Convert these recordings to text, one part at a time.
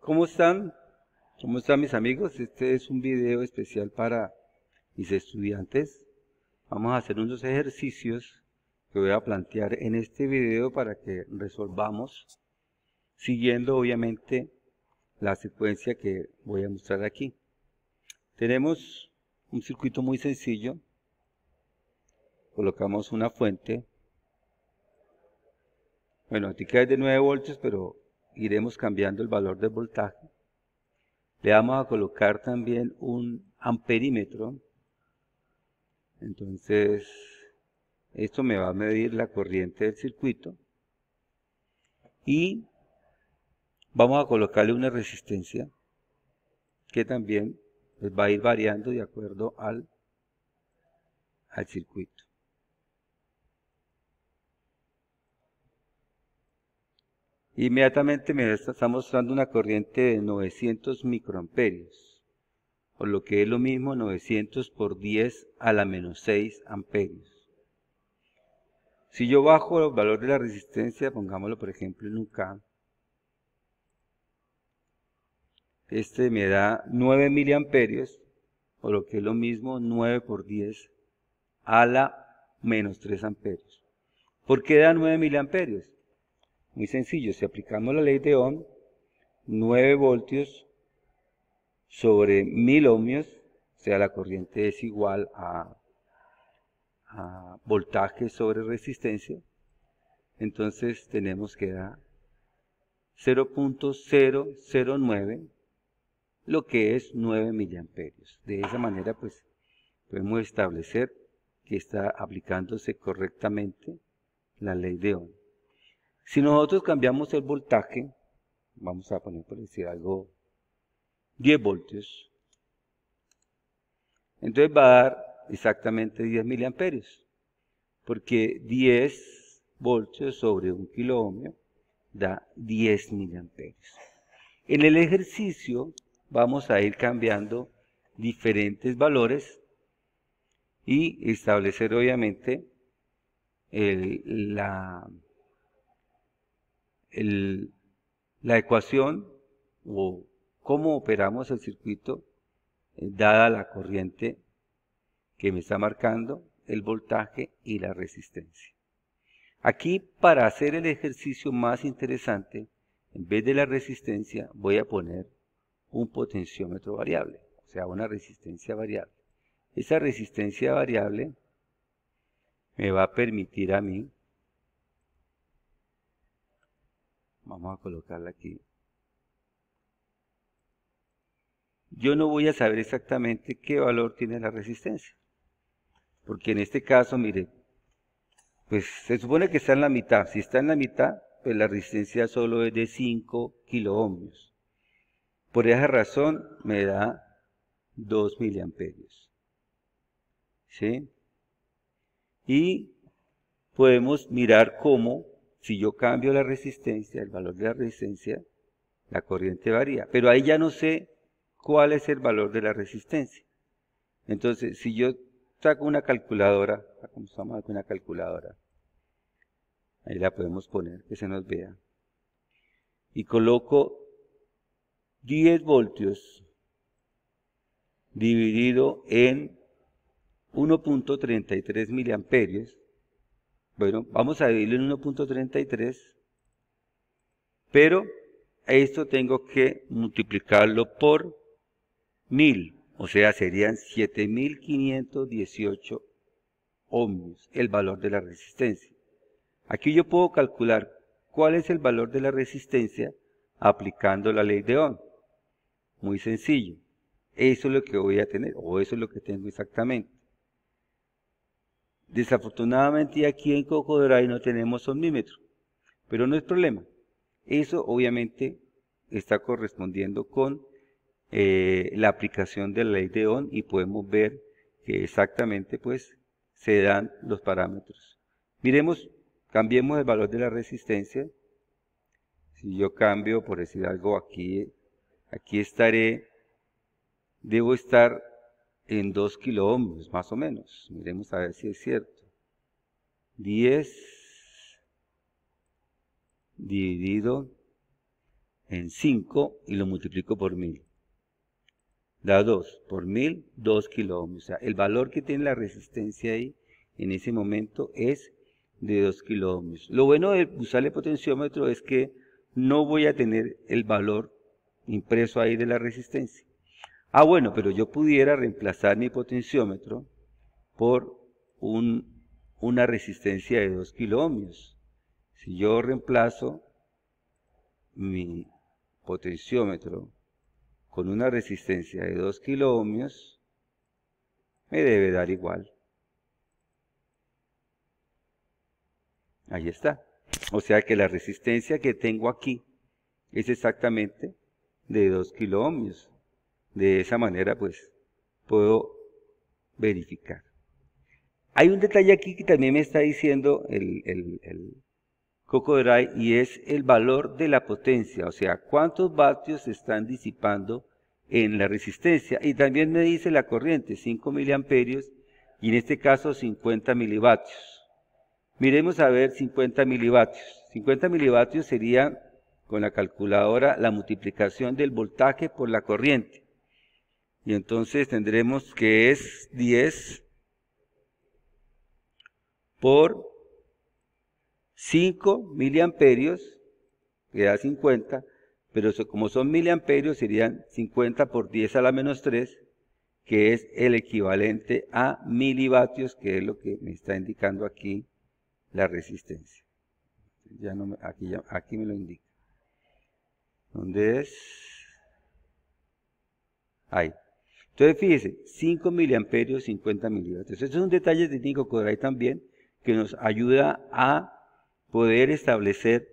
¿Cómo están? ¿Cómo están mis amigos? Este es un video especial para mis estudiantes. Vamos a hacer unos ejercicios que voy a plantear en este video para que resolvamos siguiendo obviamente la secuencia que voy a mostrar aquí. Tenemos un circuito muy sencillo. Colocamos una fuente. Bueno, aquí cae de 9 voltios, pero iremos cambiando el valor de voltaje. Le vamos a colocar también un amperímetro. Entonces, esto me va a medir la corriente del circuito. Y vamos a colocarle una resistencia que también pues, va a ir variando de acuerdo al, al circuito. inmediatamente me está mostrando una corriente de 900 microamperios, o lo que es lo mismo 900 por 10 a la menos 6 amperios. Si yo bajo el valor de la resistencia, pongámoslo por ejemplo en un K, este me da 9 miliamperios, o lo que es lo mismo 9 por 10 a la menos 3 amperios. ¿Por qué da 9 miliamperios? Muy sencillo, si aplicamos la ley de Ohm, 9 voltios sobre 1000 ohmios, o sea, la corriente es igual a, a voltaje sobre resistencia, entonces tenemos que dar 0.009, lo que es 9 miliamperios. De esa manera, pues, podemos establecer que está aplicándose correctamente la ley de Ohm. Si nosotros cambiamos el voltaje, vamos a poner por decir algo, 10 voltios, entonces va a dar exactamente 10 miliamperios, porque 10 voltios sobre un kilo da 10 miliamperios. En el ejercicio vamos a ir cambiando diferentes valores y establecer obviamente el, la la ecuación o cómo operamos el circuito eh, dada la corriente que me está marcando, el voltaje y la resistencia. Aquí para hacer el ejercicio más interesante, en vez de la resistencia voy a poner un potenciómetro variable, o sea una resistencia variable. Esa resistencia variable me va a permitir a mí Vamos a colocarla aquí. Yo no voy a saber exactamente qué valor tiene la resistencia. Porque en este caso, mire, pues se supone que está en la mitad. Si está en la mitad, pues la resistencia solo es de 5 kilo Por esa razón me da 2 miliamperios. ¿Sí? Y podemos mirar cómo si yo cambio la resistencia, el valor de la resistencia, la corriente varía. Pero ahí ya no sé cuál es el valor de la resistencia. Entonces, si yo saco una calculadora, como estamos aquí una calculadora, ahí la podemos poner, que se nos vea, y coloco 10 voltios dividido en 1.33 miliamperios, bueno, vamos a dividirlo en 1.33, pero esto tengo que multiplicarlo por 1000, o sea, serían 7518 ohmios, el valor de la resistencia. Aquí yo puedo calcular cuál es el valor de la resistencia aplicando la ley de Ohm. Muy sencillo. Eso es lo que voy a tener, o eso es lo que tengo exactamente. Desafortunadamente aquí en Cocodoray no tenemos omnímetro, pero no es problema. Eso obviamente está correspondiendo con eh, la aplicación de la ley de ON y podemos ver que exactamente pues se dan los parámetros. Miremos, cambiemos el valor de la resistencia. Si yo cambio, por decir algo, aquí, aquí estaré, debo estar en 2 kΩ más o menos. Miremos a ver si es cierto. 10 dividido en 5 y lo multiplico por 1000. Da 2 por 1000, 2 kiloohms. O sea, el valor que tiene la resistencia ahí en ese momento es de 2 kΩ. Lo bueno de usar el potenciómetro es que no voy a tener el valor impreso ahí de la resistencia. Ah, bueno, pero yo pudiera reemplazar mi potenciómetro por una resistencia de 2 kΩ. Si yo reemplazo mi potenciómetro con una resistencia de 2 kΩ me debe dar igual. Ahí está. O sea que la resistencia que tengo aquí es exactamente de 2 kΩ. De esa manera, pues, puedo verificar. Hay un detalle aquí que también me está diciendo el, el, y es el valor de la potencia, o sea, cuántos vatios se están disipando en la resistencia. Y también me dice la corriente, 5 miliamperios y en este caso 50 milivatios. Miremos a ver 50 milivatios. 50 milivatios sería, con la calculadora, la multiplicación del voltaje por la corriente. Y entonces tendremos que es 10 por 5 miliamperios, que da 50, pero como son miliamperios serían 50 por 10 a la menos 3, que es el equivalente a milivatios, que es lo que me está indicando aquí la resistencia. Ya no aquí, aquí me lo indica. ¿Dónde es? Ahí. Entonces, fíjense, 5 miliamperios, 50 Eso es un detalle de Nico Codray también que nos ayuda a poder establecer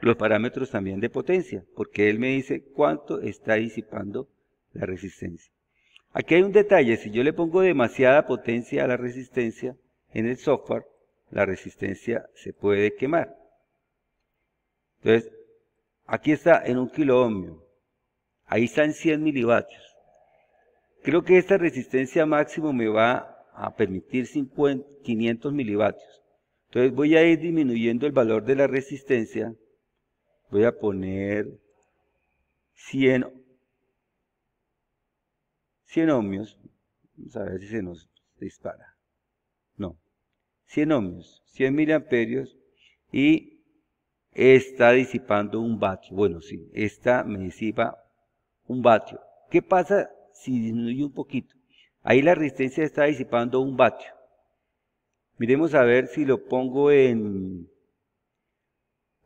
los parámetros también de potencia, porque él me dice cuánto está disipando la resistencia. Aquí hay un detalle, si yo le pongo demasiada potencia a la resistencia en el software, la resistencia se puede quemar. Entonces, aquí está en un kiloohmio, ahí está en 100 milivatios. Creo que esta resistencia máximo me va a permitir 500 milivatios. Entonces voy a ir disminuyendo el valor de la resistencia. Voy a poner 100, 100 ohmios. Vamos a ver si se nos dispara. No. 100 ohmios, 100 miliamperios y está disipando un vatio. Bueno, sí, esta me disipa un vatio. ¿Qué pasa si disminuye un poquito. Ahí la resistencia está disipando un vatio. Miremos a ver si lo pongo en...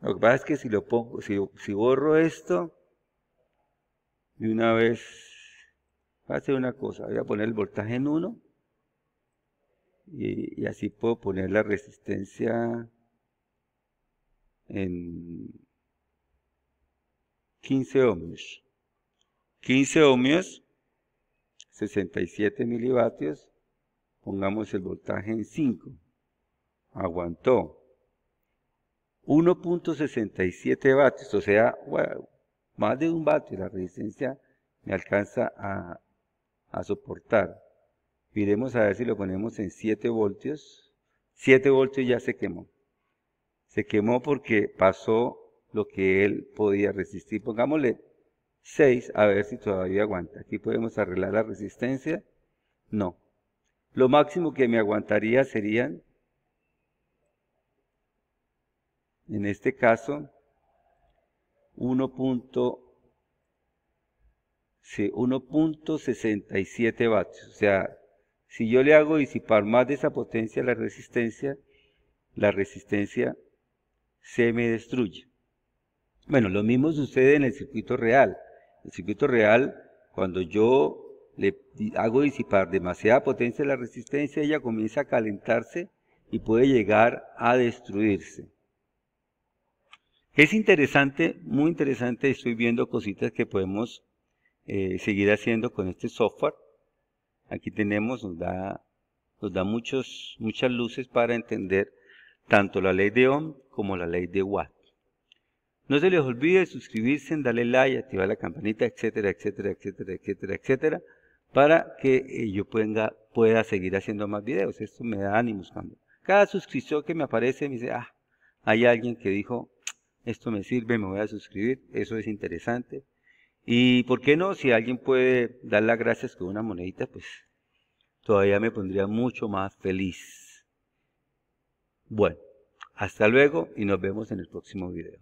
Lo que pasa es que si lo pongo, si, borro esto, de una vez, voy a hacer una cosa, voy a poner el voltaje en 1 y, y así puedo poner la resistencia en 15 ohmios. 15 ohmios 67 milivatios, pongamos el voltaje en 5. Aguantó 1.67 vatios, o sea, más de un vatio la resistencia me alcanza a, soportar. Miremos a ver si lo ponemos en 7 voltios. 7 voltios ya se quemó. Se quemó porque pasó lo que él podía resistir. Pongámosle 6, a ver si todavía aguanta. Aquí podemos arreglar la resistencia. No. Lo máximo que me aguantaría serían, en este caso, 1.67 sí, vatios. O sea, si yo le hago disipar más de esa potencia la resistencia, la resistencia se me destruye. Bueno, lo mismo sucede en el circuito real. El circuito real, cuando yo le hago disipar demasiada potencia de la resistencia, ella comienza a calentarse y puede llegar a destruirse. Es interesante, muy interesante, estoy viendo cositas que podemos eh, seguir haciendo con este software. Aquí tenemos, nos da, nos da muchos, muchas luces para entender tanto la ley de Ohm como la ley de Watt. No se les olvide suscribirse, darle like, activar la campanita, etcétera, etcétera, etcétera, etcétera, etcétera, para que eh, yo pueda, seguir haciendo más videos. Esto me da ánimos cuando cada suscripción que me aparece me dice, ah, hay alguien que dijo, esto me sirve, me voy a suscribir, eso es interesante. Y por qué no, si alguien puede dar las gracias con una monedita, pues todavía me pondría mucho más feliz. Bueno, hasta luego y nos vemos en el próximo video.